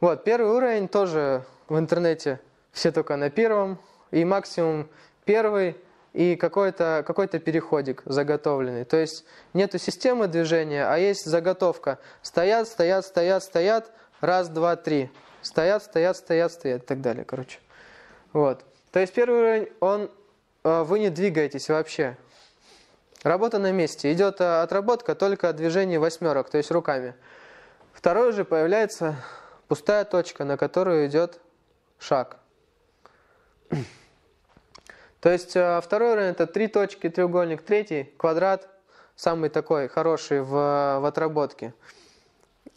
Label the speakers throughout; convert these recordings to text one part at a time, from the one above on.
Speaker 1: Вот, первый уровень тоже в интернете все только на первом, и максимум первый, и какой-то какой, -то, какой переходик заготовленный. То есть нету системы движения, а есть заготовка. Стоят, стоят, стоят, стоят, раз, два, три. Стоят, стоят, стоят, стоят и так далее, короче. Вот. То есть первый уровень, он, э, вы не двигаетесь вообще. Работа на месте. Идет э, отработка только движения восьмерок, то есть руками. Второй же появляется пустая точка, на которую идет шаг. То есть э, второй уровень это три точки, треугольник, третий, квадрат, самый такой хороший в, в отработке.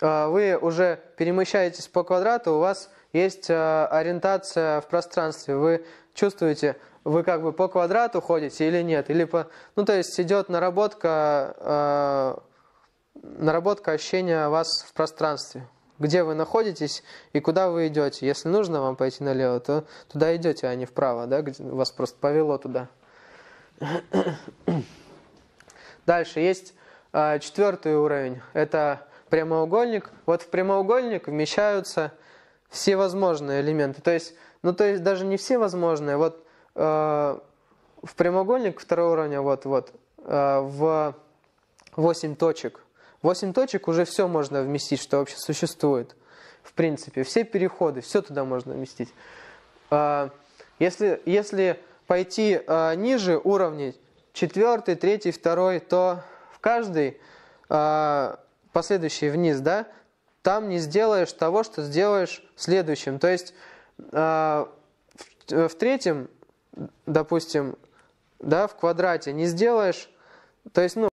Speaker 1: Э, вы уже перемещаетесь по квадрату, у вас есть э, ориентация в пространстве. Вы чувствуете, вы как бы по квадрату ходите или нет. Или по... Ну, то есть идет наработка, наработка ощущения вас в пространстве где вы находитесь и куда вы идете. Если нужно вам пойти налево, то туда идете, а не вправо, да, где вас просто повело туда. Дальше есть э, четвертый уровень. Это прямоугольник. Вот в прямоугольник вмещаются все возможные элементы. То есть, ну то есть даже не все возможные. Вот э, в прямоугольник второго уровня вот вот э, в 8 точек 8 точек уже все можно вместить, что вообще существует. В принципе, все переходы, все туда можно вместить. А, если, если пойти а, ниже уровней, 4, 3, 2, то в каждый а, последующий вниз, да, там не сделаешь того, что сделаешь в следующем. То есть в третьем, допустим, да, в квадрате не сделаешь, то есть, ну,